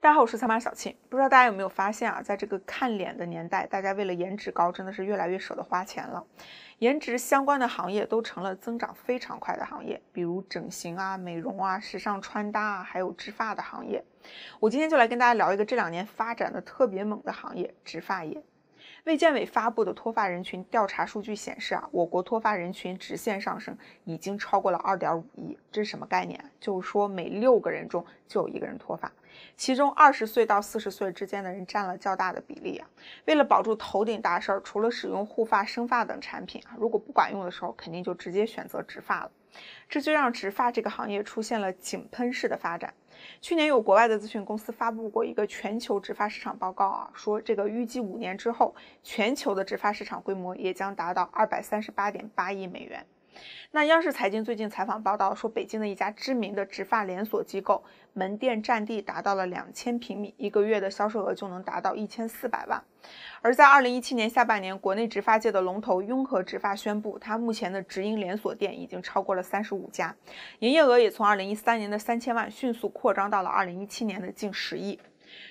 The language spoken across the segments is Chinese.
大家好，我是三八小庆。不知道大家有没有发现啊，在这个看脸的年代，大家为了颜值高，真的是越来越舍得花钱了。颜值相关的行业都成了增长非常快的行业，比如整形啊、美容啊、时尚穿搭啊，还有植发的行业。我今天就来跟大家聊一个这两年发展的特别猛的行业——植发业。卫健委发布的脱发人群调查数据显示，啊，我国脱发人群直线上升，已经超过了二点五亿。这是什么概念？就是说，每六个人中就有一个人脱发。其中二十岁到四十岁之间的人占了较大的比例啊。为了保住头顶大事儿，除了使用护发生发等产品啊，如果不管用的时候，肯定就直接选择植发了。这就让植发这个行业出现了井喷式的发展。去年有国外的咨询公司发布过一个全球植发市场报告啊，说这个预计五年之后，全球的植发市场规模也将达到二百三十八点八亿美元。那央视财经最近采访报道说，北京的一家知名的植发连锁机构门店占地达到了两千平米，一个月的销售额就能达到一千四百万。而在二零一七年下半年，国内植发界的龙头雍和植发宣布，它目前的直营连锁店已经超过了三十五家，营业额也从二零一三年的三千万迅速扩张到了二零一七年的近十亿。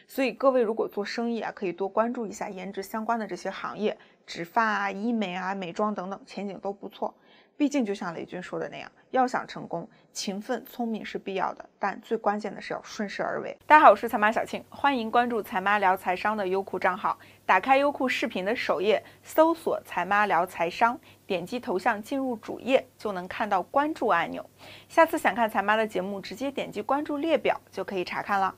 所以各位如果做生意啊，可以多关注一下颜值相关的这些行业，植发啊、医美啊、美妆等等，前景都不错。毕竟，就像雷军说的那样，要想成功，勤奋聪明是必要的，但最关键的是要顺势而为。大家好，我是财妈小庆，欢迎关注财妈聊财商的优酷账号。打开优酷视频的首页，搜索“财妈聊财商”，点击头像进入主页，就能看到关注按钮。下次想看财妈的节目，直接点击关注列表就可以查看了。